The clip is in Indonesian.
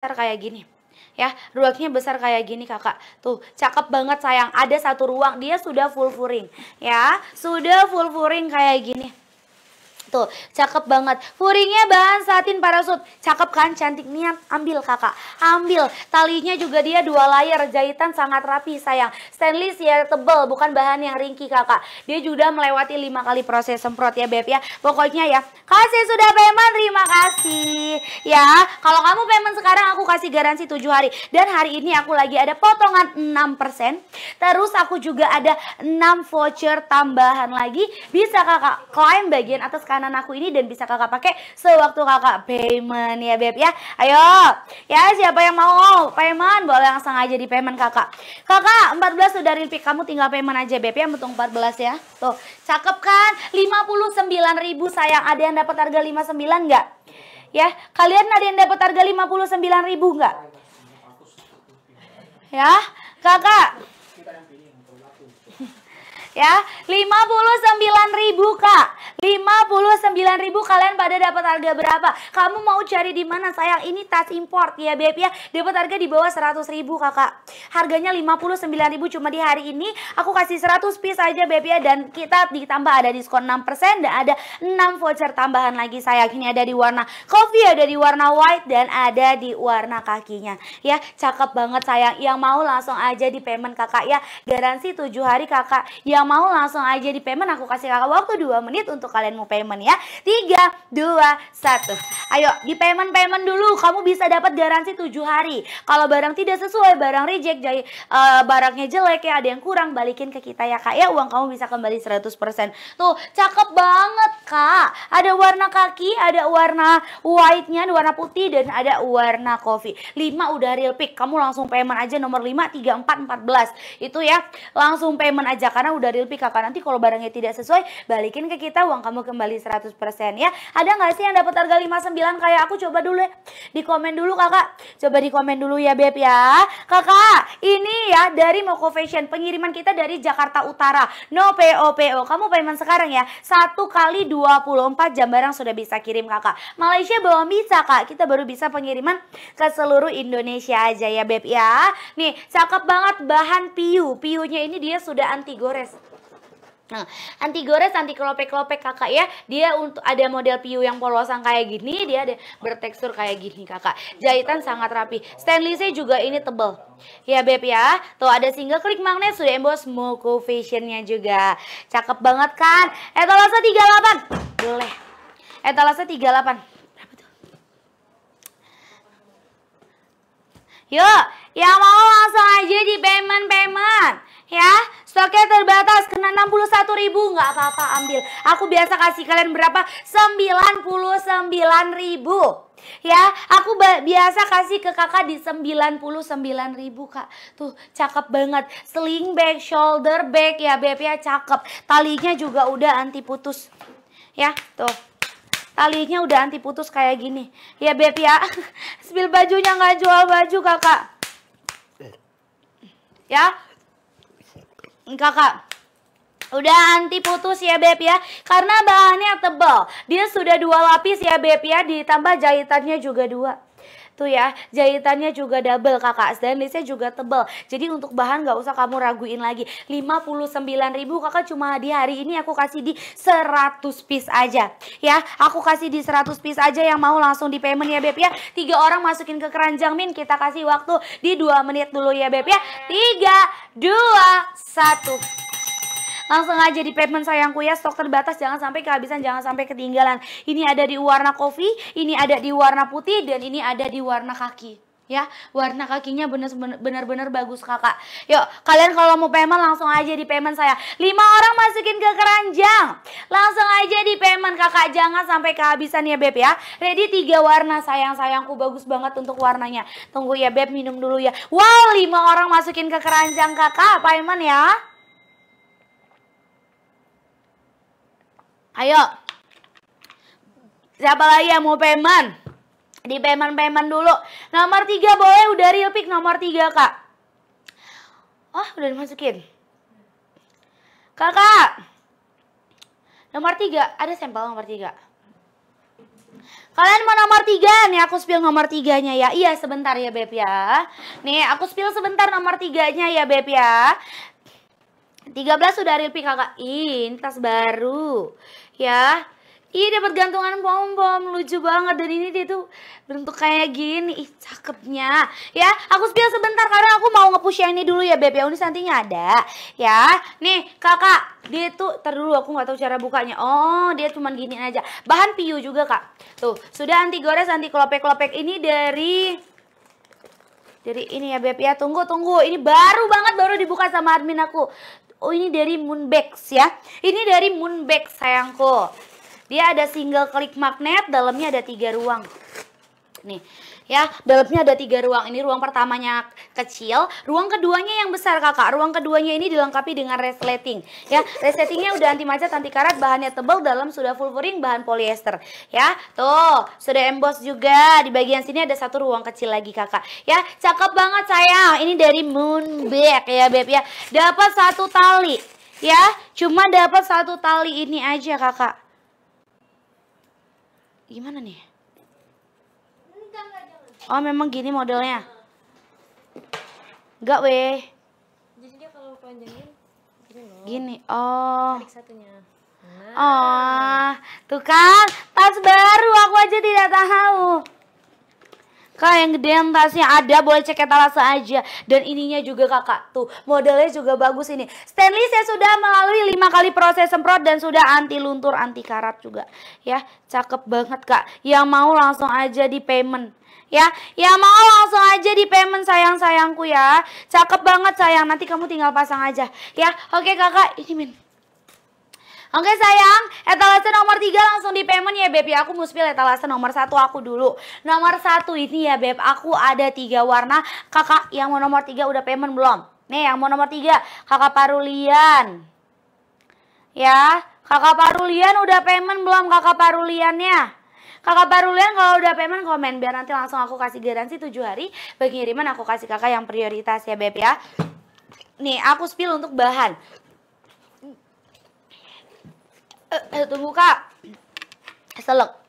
besar kayak gini ya ruangnya besar kayak gini kakak tuh cakep banget sayang ada satu ruang dia sudah full furing ya sudah full furing kayak gini Tuh, cakep banget. Furingnya bahan satin parasut. Cakep kan? Cantik niat Ambil kakak. Ambil. Talinya juga dia dua layer. Jahitan sangat rapi sayang. Stainless ya tebel. Bukan bahan yang ringki kakak. Dia juga melewati lima kali proses semprot ya Beb ya. Pokoknya ya. Kasih sudah payment. Terima kasih. Ya. Kalau kamu payment sekarang aku kasih garansi tujuh hari. Dan hari ini aku lagi ada potongan 6%. Terus aku juga ada 6 voucher tambahan lagi. Bisa kakak klaim bagian atas kan? makanan aku ini dan bisa kakak pakai sewaktu kakak payment ya beb ya. Ayo, ya siapa yang mau oh, payment boleh langsung aja di payment kakak. Kakak 14 sudah repeat kamu tinggal payment aja beb ya untung 14 ya. Tuh, cakep kan? 59.000 sayang. Ada yang dapat harga 59 nggak? Ya, kalian ada yang dapat harga 59.000 nggak? Ya, kakak ya. 59.000 Kak. 59.000 kalian pada dapat harga berapa? Kamu mau cari di mana sayang? Ini tas import ya Beb ya. Dapat harga di bawah 100.000 Kakak. Harganya 59.000 cuma di hari ini aku kasih 100 piece aja Beb ya dan kita ditambah ada diskon 6% dan ada 6 voucher tambahan lagi sayang. Ini ada di warna coffee, ada di warna white dan ada di warna kakinya. Ya, cakep banget sayang. Yang mau langsung aja di payment Kakak ya. Garansi 7 hari Kakak. ya yang mau langsung aja di payment aku kasih kakak waktu 2 menit untuk kalian mau payment ya 3, 2, 1 ayo di payment payment dulu kamu bisa dapat garansi 7 hari kalau barang tidak sesuai barang reject jadi uh, barangnya jelek ya ada yang kurang balikin ke kita ya kak ya uang kamu bisa kembali 100% tuh cakep banget kak ada warna kaki ada warna white-nya warna putih dan ada warna coffee 5 udah real pick kamu langsung payment aja nomor 5 3, 4, 14 itu ya langsung payment aja karena udah dari Lpi kakak nanti kalau barangnya tidak sesuai balikin ke kita uang kamu kembali 100% ya ada nggak sih yang dapat harga 59 kayak aku coba dulu ya di komen dulu kakak coba di komen dulu ya Beb ya kakak ini ya dari Moko Fashion pengiriman kita dari Jakarta Utara no PO PO kamu payment sekarang ya satu kali 24 jam barang sudah bisa kirim kakak Malaysia belum bisa kak kita baru bisa pengiriman ke seluruh Indonesia aja ya Beb ya nih cakep banget bahan piu piunya ini dia sudah anti gores Nah, anti gores, anti kelopek-kelopek kakak ya. Dia untuk ada model piu yang polosan kayak gini, dia ada bertekstur kayak gini kakak. Jahitan sangat rapi. Stanley saya juga ini tebel. Ya Beb ya. Tuh ada single klik magnet sudah ya, emboss Moko Fashionnya juga. Cakep banget kan? Etalase 38. Boleh. Etalase 38. Berapa tuh? Yuk, yang mau langsung aja di payment Stoknya terbatas kena 61 ribu nggak apa-apa ambil. Aku biasa kasih kalian berapa? 99 ribu. Ya, aku biasa kasih ke kakak di 99 ribu kak Tuh, cakep banget Sling bag, shoulder bag ya beb ya cakep Talinya juga udah anti putus Ya, tuh talinya udah anti putus kayak gini. Ya Beb ya, spill bajunya nggak jual baju kakak. Eh. Ya, kakak Udah anti putus ya Beb ya Karena bahannya tebal Dia sudah dua lapis ya Beb ya Ditambah jahitannya juga dua tuh gitu ya jahitannya juga double kakak stainlessnya juga tebel jadi untuk bahan nggak usah kamu raguin lagi 59.000 kakak cuma di hari ini aku kasih di 100 piece aja ya aku kasih di 100 piece aja yang mau langsung di payment ya Beb ya tiga orang masukin ke keranjang Min kita kasih waktu di dua menit dulu ya Beb ya Tiga, dua, satu. Langsung aja di pavement sayangku ya, stok terbatas jangan sampai kehabisan, jangan sampai ketinggalan. Ini ada di warna kopi, ini ada di warna putih, dan ini ada di warna kaki ya warna kakinya bener-bener bagus kakak yuk kalian kalau mau payment langsung aja di payment saya lima orang masukin ke keranjang langsung aja di payment kakak jangan sampai kehabisan ya beb ya ready tiga warna sayang sayangku bagus banget untuk warnanya tunggu ya beb minum dulu ya wow lima orang masukin ke keranjang kakak payment ya Ayo. Siapa lagi yang mau payment? Di payment-payment dulu. Nomor 3 boleh udah real pick nomor 3, Kak. Oh, udah dimasukin. Kakak. Nomor 3, ada sampel nomor 3. Kalian mau nomor 3 nih, aku spill nomor 3-nya ya. Iya, sebentar ya, Beb ya. Nih, aku spill sebentar nomor 3-nya ya, Beb ya. 13 sudah real pick kakak. Ih, ini tas baru ya Iya dapat gantungan pom pom lucu banget dan ini dia tuh bentuk kayak gini ih cakepnya ya aku spill sebentar karena aku mau ngepush yang ini dulu ya beb ya ini nantinya ada ya nih kakak dia tuh terlalu aku nggak tahu cara bukanya oh dia cuman gini aja bahan piu juga kak tuh sudah anti gores anti kelopek klopek ini dari dari ini ya beb ya tunggu tunggu ini baru banget baru dibuka sama admin aku Oh ini dari Moonbags ya. Ini dari Moonbags sayangku. Dia ada single klik magnet, dalamnya ada tiga ruang. Nih, ya dalamnya ada tiga ruang ini ruang pertamanya kecil ruang keduanya yang besar kakak ruang keduanya ini dilengkapi dengan resleting ya resletingnya udah anti macet anti karat bahannya tebal dalam sudah full furing bahan polyester ya tuh sudah emboss juga di bagian sini ada satu ruang kecil lagi kakak ya cakep banget sayang ini dari Moonback ya beb ya dapat satu tali ya cuma dapat satu tali ini aja kakak gimana nih Oh memang gini modelnya? Enggak weh. Jadi dia kalau panjangin gini loh. Gini. Oh. satunya. Nah. Oh, tuh kan tas baru aku aja tidak tahu. Kak yang gede yang tasnya ada boleh cek etalase aja dan ininya juga kakak tuh modelnya juga bagus ini Stanley saya sudah melalui lima kali proses semprot dan sudah anti luntur anti karat juga ya cakep banget kak yang mau langsung aja di payment ya. Ya mau langsung aja di payment sayang-sayangku ya. Cakep banget sayang, nanti kamu tinggal pasang aja ya. Oke kakak, ini min. Oke sayang, etalase nomor 3 langsung di payment ya Beb ya Aku muspil etalase nomor satu aku dulu Nomor satu ini ya Beb, aku ada tiga warna Kakak yang mau nomor 3 udah payment belum? Nih yang mau nomor 3, kakak Parulian Ya, kakak Parulian udah payment belum kakak Paruliannya? Kakak Parulian kalau udah payment komen biar nanti langsung aku kasih garansi 7 hari. Bagi kiriman aku kasih kakak yang prioritas ya Beb ya. Nih aku spill untuk bahan. Uh, tunggu kak. Selek.